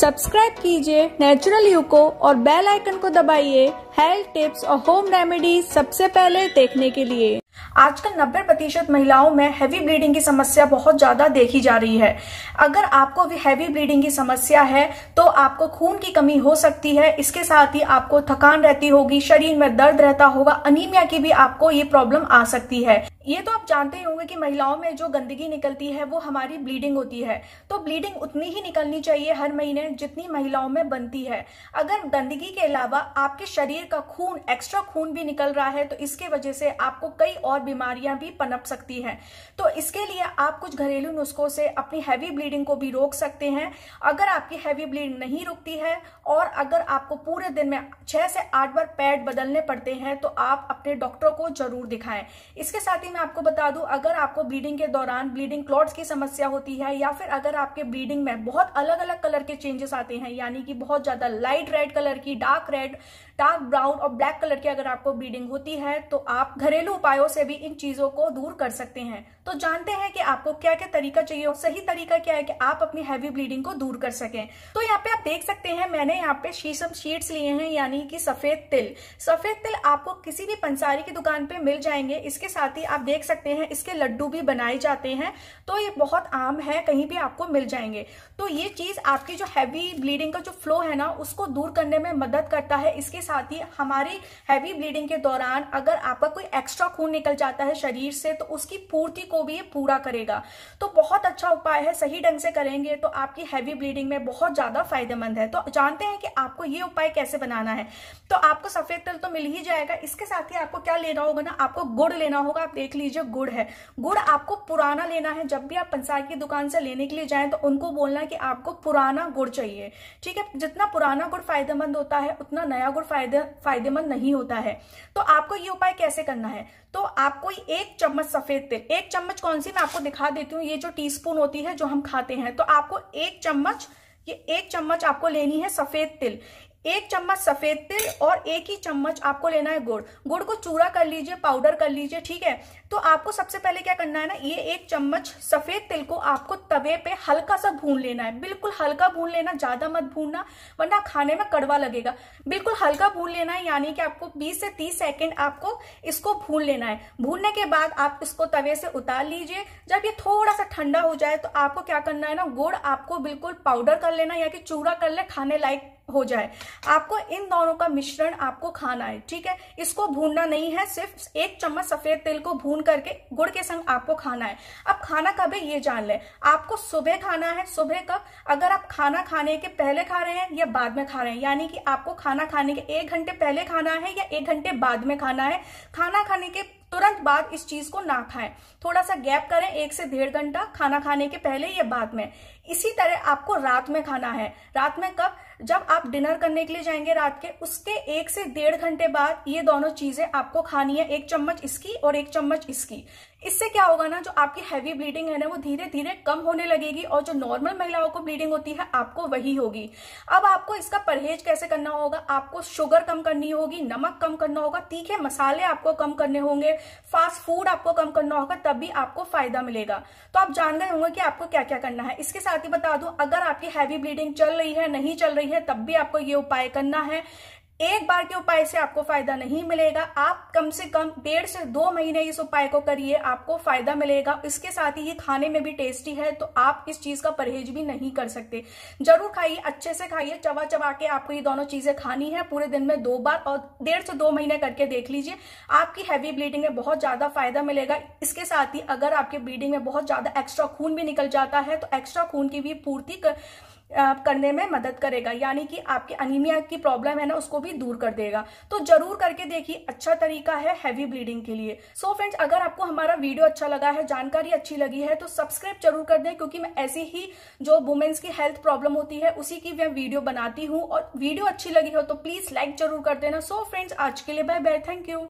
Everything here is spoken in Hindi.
सब्सक्राइब कीजिए नेचुरल यू को और बेल आइकन को दबाइए हेल्थ टिप्स और होम रेमेडीज सबसे पहले देखने के लिए आजकल 90 प्रतिशत महिलाओं में हैवी ब्लीडिंग की समस्या बहुत ज्यादा देखी जा रही है अगर आपको भी हैवी ब्लीडिंग की समस्या है तो आपको खून की कमी हो सकती है इसके साथ ही आपको थकान रहती होगी शरीर में दर्द रहता होगा अनीमिया की भी आपको ये प्रॉब्लम आ सकती है ये तो आप जानते ही होंगे कि महिलाओं में जो गंदगी निकलती है वो हमारी ब्लीडिंग होती है तो ब्लीडिंग उतनी ही निकलनी चाहिए हर महीने जितनी महिलाओं में बनती है अगर गंदगी के अलावा आपके शरीर का खून एक्स्ट्रा खून भी निकल रहा है तो इसके वजह से आपको कई और बीमारियां भी पनप सकती हैं तो इसके लिए आप कुछ घरेलू नुस्खों से अपनी हैवी ब्लीडिंग को भी रोक सकते हैं अगर आपकी हैवी ब्लीडिंग नहीं रुकती है और अगर आपको पूरे दिन में छह से आठ बार पैड बदलने पड़ते हैं तो आप अपने डॉक्टर को जरूर दिखाएं इसके साथ ही मैं आपको बता दूं अगर आपको ब्लीडिंग के दौरान ब्लीडिंग क्लॉट्स की समस्या होती है या फिर अगर आपके ब्लीडिंग में बहुत अलग अलग कलर के चेंजेस आते हैं यानी कि बहुत ज्यादा लाइट रेड कलर की डार्क रेड डार्क ब्राउन और ब्लैक कलर की अगर आपको ब्लीडिंग होती है तो आप घरेलू उपायों से भी इन चीजों को दूर कर सकते हैं तो जानते हैं कि आपको क्या क्या तरीका चाहिए सही तरीका क्या है कि आप अपनी हैवी ब्लीडिंग को दूर कर सकें तो यहाँ पे आप देख सकते हैं मैंने यहाँ पे शीशम शीट्स लिए हैं यानी कि सफेद तिल सफेद तिल आपको किसी भी पंसारी की दुकान पे मिल जाएंगे इसके साथ ही आप देख सकते हैं इसके लड्डू भी बनाए जाते हैं तो ये बहुत आम है कहीं भी आपको मिल जाएंगे तो ये चीज आपकी जो हैवी ब्लीडिंग का जो फ्लो है ना उसको दूर करने में मदद करता है इसके साथ ही हमारी हैवी ब्लीडिंग के दौरान अगर आपका कोई एक्स्ट्रा खून निकल जाता है शरीर से तो उसकी पूर्ति को भी ये पूरा करेगा तो बहुत अच्छा उपाय है सही ढंग से करेंगे तो आपकी हैवी ब्लीडिंग में बहुत ज्यादा फायदेमंद है तो जानते हैं कि आपको ये उपाय कैसे बनाना है तो आपको सफेद तिल तो मिल ही जाएगा इसके साथ ही आपको क्या लेना होगा ना आपको गुड़ लेना होगा आप देख लीजिए गुड़ है गुड़ आपको पुराना लेना है जब भी आप पंसार की दुकान से लेने के लिए जाएं तो उनको बोलना कि आपको पुराना गुड़ चाहिए ठीक है जितना पुराना गुड़ फायदेमंद होता है उतना नया गुड़ फायदे फायदेमंद नहीं होता है तो आपको ये उपाय कैसे करना है तो आपको एक चम्मच सफेद तेल एक चम्मच कौन सी मैं आपको दिखा देती हूँ ये जो टी होती है जो हम खाते हैं तो आपको एक चम्मच ये एक चम्मच आपको लेनी है सफेद तिल एक चम्मच सफेद तिल और एक ही चम्मच आपको लेना है गुड़ गुड़ को चूरा कर लीजिए पाउडर कर लीजिए ठीक है तो आपको सबसे पहले क्या करना है ना ये एक चम्मच सफेद तिल को आपको तवे पे हल्का सा भून लेना है बिल्कुल हल्का भून लेना ज्यादा मत भूनना वरना खाने में कड़वा लगेगा बिल्कुल हल्का भून लेना है यानी कि आपको बीस से तीस सेकेंड आपको इसको भून लेना है भूनने के बाद आप इसको तवे से उतार लीजिए जब ये थोड़ा सा ठंडा हो जाए तो आपको क्या करना है ना गुड़ आपको बिल्कुल पाउडर कर लेना या कि चूरा कर ले खाने लायक हो जाए आपको इन दोनों का मिश्रण आपको खाना है ठीक है इसको भूनना नहीं है सिर्फ एक चम्मच सफेद तेल को भून करके गुड़ के संग आपको खाना है अब खाना कब है ये जान लें आपको सुबह खाना है सुबह कब अगर आप खाना खाने के पहले खा रहे हैं या बाद में खा रहे हैं यानी कि आपको खाना खाने के एक घंटे पहले खाना है या एक घंटे बाद में खाना है खाना खाने के तुरंत बाद इस चीज को ना खाएं थोड़ा सा गैप करें एक से डेढ़ घंटा खाना खाने के पहले या बाद में इसी तरह आपको रात में खाना है रात में कब जब आप डिनर करने के लिए जाएंगे रात के उसके एक से डेढ़ घंटे बाद ये दोनों चीजें आपको खानी है एक चम्मच इसकी और एक चम्मच इसकी इससे क्या होगा ना जो आपकी हैवी ब्लीडिंग है ना वो धीरे धीरे कम होने लगेगी और जो नॉर्मल महिलाओं को ब्लीडिंग होती है आपको वही होगी अब आपको इसका परहेज कैसे करना होगा आपको शुगर कम करनी होगी नमक कम करना होगा तीखे मसाले आपको कम करने होंगे फास्ट फूड आपको कम करना होगा तब भी आपको फायदा मिलेगा तो आप जान गए होंगे कि आपको क्या क्या करना है इसके साथ ही बता दू अगर आपकी हैवी ब्लीडिंग चल रही है नहीं चल रही रही है तब भी आपको ये उपाय करना है एक बार के उपाय से आपको फायदा नहीं मिलेगा आप कम से कम डेढ़ से दो महीने इस उपाय को करिए आपको फायदा मिलेगा इसके साथ ही ये खाने में भी टेस्टी है तो आप इस चीज का परहेज भी नहीं कर सकते जरूर खाइए अच्छे से खाइए चबा चबा के आपको ये दोनों चीजें खानी है पूरे दिन में दो बार और डेढ़ से दो महीने करके देख लीजिए आपकी हैवी ब्लीडिंग में बहुत ज्यादा फायदा मिलेगा इसके साथ ही अगर आपके ब्लीडिंग में बहुत ज्यादा एक्स्ट्रा खून भी निकल जाता है तो एक्स्ट्रा खून की भी पूर्ति कर... करने में मदद करेगा यानी कि आपके अनिमिया की प्रॉब्लम है ना उसको भी दूर कर देगा तो जरूर करके देखिए अच्छा तरीका है हैवी ब्लीडिंग के लिए सो so फ्रेंड्स अगर आपको हमारा वीडियो अच्छा लगा है जानकारी अच्छी लगी है तो सब्सक्राइब जरूर कर दें क्योंकि मैं ऐसी ही जो वुमेन्स की हेल्थ प्रॉब्लम होती है उसी की मैं वीडियो बनाती हूँ और वीडियो अच्छी लगी हो तो प्लीज लाइक जरूर कर देना सो so फ्रेंड्स आज के लिए बाय बाय थैंक यू